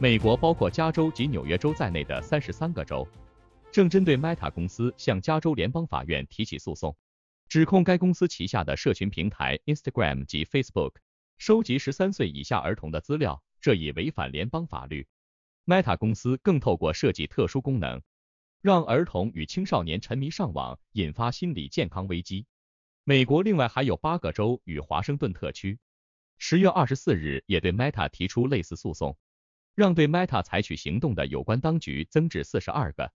美国包括加州及纽约州在内的三十三个州，正针对 Meta 公司向加州联邦法院提起诉讼，指控该公司旗下的社群平台 Instagram 及 Facebook 收集十三岁以下儿童的资料，这已违反联邦法律。Meta 公司更透过设计特殊功能，让儿童与青少年沉迷上网，引发心理健康危机。美国另外还有八个州与华盛顿特区，十月二十四日也对 Meta 提出类似诉讼。让对 Meta 采取行动的有关当局增至四十二个。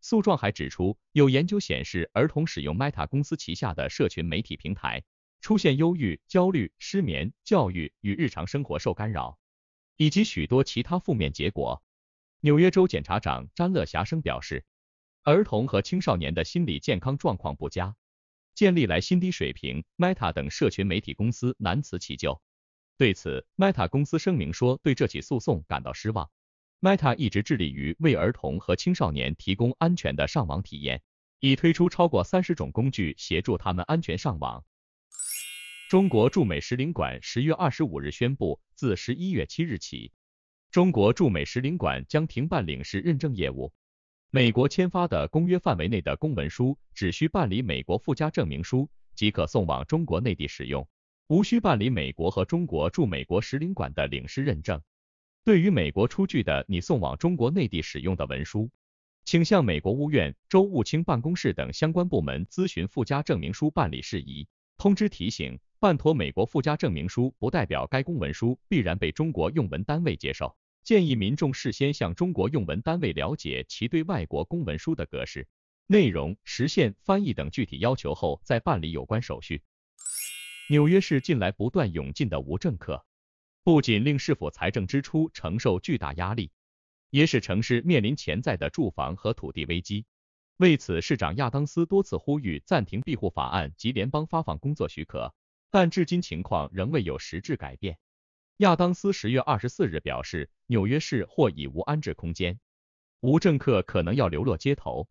诉状还指出，有研究显示，儿童使用 Meta 公司旗下的社群媒体平台，出现忧郁、焦虑、失眠、教育与日常生活受干扰，以及许多其他负面结果。纽约州检察长詹乐霞生表示，儿童和青少年的心理健康状况不佳，建立来新低水平，Meta 等社群媒体公司难辞其咎。对此，Meta 公司声明说，对这起诉讼感到失望。Meta 一直致力于为儿童和青少年提供安全的上网体验，已推出超过三十种工具协助他们安全上网。中国驻美使领馆十月二十五日宣布，自十一月七日起，中国驻美使领馆将停办领事认证业务。美国签发的公约范围内的公文书，只需办理美国附加证明书，即可送往中国内地使用。无需办理美国和中国驻美国使领馆的领事认证。对于美国出具的你送往中国内地使用的文书，请向美国务院、州务卿办公室等相关部门咨询附加证明书办理事宜。通知提醒：办妥美国附加证明书，不代表该公文书必然被中国用文单位接受。建议民众事先向中国用文单位了解其对外国公文书的格式、内容、时限、翻译等具体要求后，再办理有关手续。纽约市近来不断涌进的无证客，不仅令市府财政支出承受巨大压力，也使城市面临潜在的住房和土地危机。为此，市长亚当斯多次呼吁暂停庇护法案及联邦发放工作许可，但至今情况仍未有实质改变。亚当斯十月二十四日表示，纽约市或已无安置空间，无证客可能要流落街头。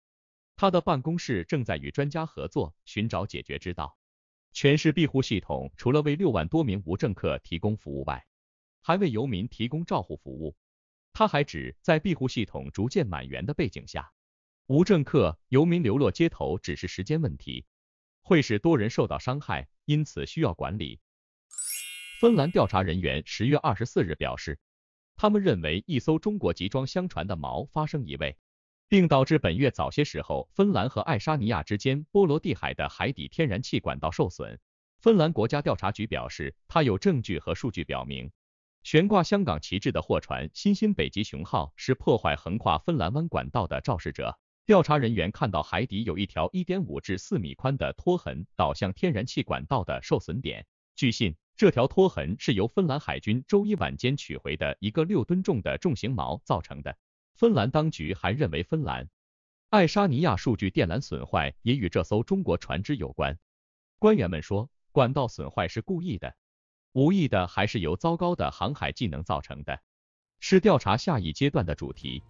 他的办公室正在与专家合作，寻找解决之道。全市庇护系统除了为六万多名无证客提供服务外，还为游民提供照护服务。他还指，在庇护系统逐渐满员的背景下，无证客游民流落街头只是时间问题，会使多人受到伤害，因此需要管理。芬兰调查人员十月二十四日表示，他们认为一艘中国集装箱船的锚发生移位。并导致本月早些时候，芬兰和爱沙尼亚之间波罗的海的海底天然气管道受损。芬兰国家调查局表示，它有证据和数据表明，悬挂香港旗帜的货船“新新北极熊号”是破坏横跨芬兰湾管道的肇事者。调查人员看到海底有一条1.5至4米宽的拖痕，导向天然气管道的受损点。据信，这条拖痕是由芬兰海军周一晚间取回的一个六吨重的重型锚造成的。芬兰当局还认为，芬兰、爱沙尼亚数据电缆损坏也与这艘中国船只有关。官员们说，管道损坏是故意的、无意的，还是由糟糕的航海技能造成的，是调查下一阶段的主题。